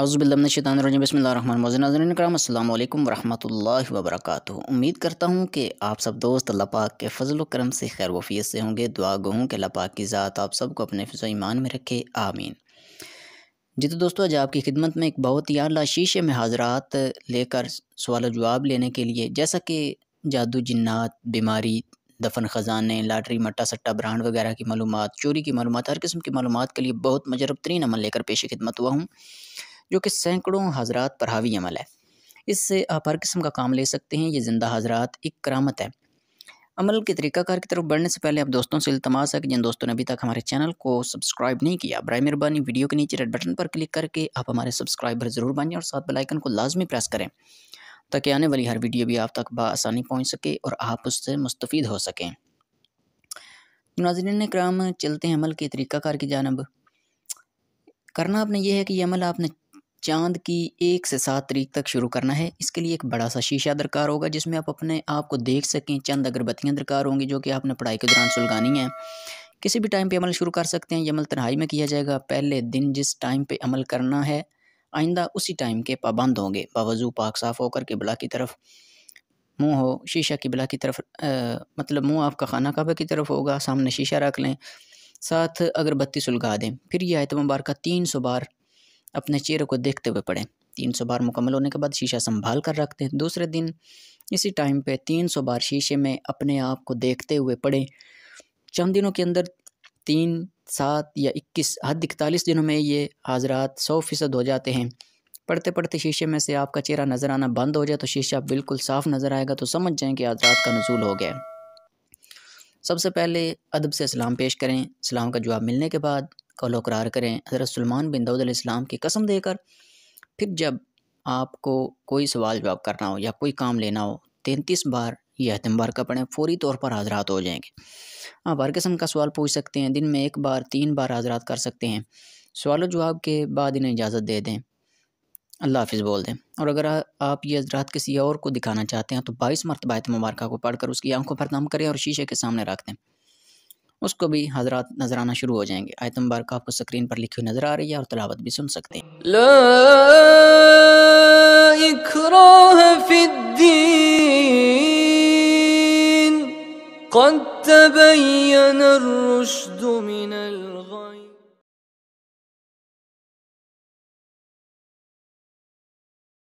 अज़बिल्लाशानबसमिल्लामज़नाजन कराम वरहमल वबरक उम्मीद करता हूँ कि आप सब दोस्त अल्लाह पाक के फ़जल करम से खैर वफ़ीत से होंगे दुआ गो हूँ कि अल्लाह पाक की ज़ात आप सबको अपने फ़िज़ो ईमान में रखे आमीन जी तो दोस्तों आज आपकी खिदमत में एक बहुत ही अला शीशे में हाजरात लेकर सवाल जवाब लेने के लिए जैसा कि जादू जन्ात बीमारी दफन ख़जाने लाटरी मट्टा सट्टा ब्रांड वगैरह की मालूम चोरी की मालूम हर किस्म की मालूम के लिए बहुत मजरब तरीन अमल लेकर पेश खिदमत हुआ हूँ जो कि सैकड़ों हजरात पर हावी अमल है इससे आप हर किस्म का काम ले सकते हैं ये ज़िंदा हजरात एक करामत है अमल के तरीक़ाकार की तरफ बढ़ने से पहले आप दोस्तों से इल्तमास है कि जिन दोस्तों ने अभी तक हमारे चैनल को सब्सक्राइब नहीं किया बर मेहरबानी वीडियो के नीचे रेड बटन पर क्लिक करके आप हमारे सब्सक्राइबर ज़रूर बने और साथ बेलाइकन को लाजमी प्रेस करें ताकि आने वाली हर वीडियो भी आप तक बसानी पहुँच सके और आप उससे मुस्तफ़ हो सकें तो नाजरन कराम चलते हैं अमल के तरीक़ाकार की जानब करना आपने यह है कि ये अमल आपने चांद की एक से सात तारीख तक शुरू करना है इसके लिए एक बड़ा सा शीशा दरकार होगा जिसमें आप अपने आप को देख सकें चंद अगरबत्तियाँ दरकार होंगी जो कि आपने पढ़ाई के दौरान सुलगानी है किसी भी टाइम पे अमल शुरू कर सकते हैं ये अमल तनहाई में किया जाएगा पहले दिन जिस टाइम पे अमल करना है आइंदा उसी टाइम के पाबंद होंगे बावजू पाक साफ़ होकर के बला की तरफ मुंह हो शीशा की बला की तरफ आ, मतलब मुंह आपका खाना काबा की तरफ होगा सामने शीशा रख लें साथ अगरबत्ती सुलगा दें फिर यह आयत मुबारक तीन सौ बार अपने चेहरे को देखते हुए पढ़ें तीन सौ बार मुकम्मल होने के बाद शीशा संभाल कर रख दें दूसरे दिन इसी टाइम पे तीन सौ बार शीशे में अपने आप को देखते हुए पढ़ें चंद दिनों के अंदर तीन सात या इक्कीस हद इकतालीस दिनों में ये हाजरात सौ फ़ीसद हो जाते हैं पढ़ते पढ़ते शीशे में से आपका चेहरा नज़र आना बंद हो जाए तो शीशा बिल्कुल साफ नज़र आएगा तो समझ जाएँ कि हाजरात का नजूल हो गया सबसे पहले अदब से सलाम पेश करें सलाम का जवाब मिलने के बाद कौलो करें हज़रत सलमान बिन दाऊदम की कसम देकर फिर जब आपको कोई सवाल जवाब करना हो या कोई काम लेना हो तैंतीस बार ये अहतम का पढ़ें फौरी तौर पर हाजरात हो जाएंगे आप हर किस्म का सवाल पूछ सकते हैं दिन में एक बार तीन बार हाजरात कर सकते हैं सवाल जवाब के बाद इन्हें इजाज़त दे दें अल्लाह हाफिज़ बोल दें और अगर आप ये हजरात किसी और को दिखाना चाहते हैं तो बाईस मरतबा मुबारक को पढ़कर उसकी आंखों पर दम करें और शीशे के सामने रख दें उसको भी हजरात नजर आना शुरू हो जाएंगे बार का आपको स्क्रीन पर लिखी हुई नजर आ रही है और तलावत भी सुन सकते हैं قد تبين الرشد من الغي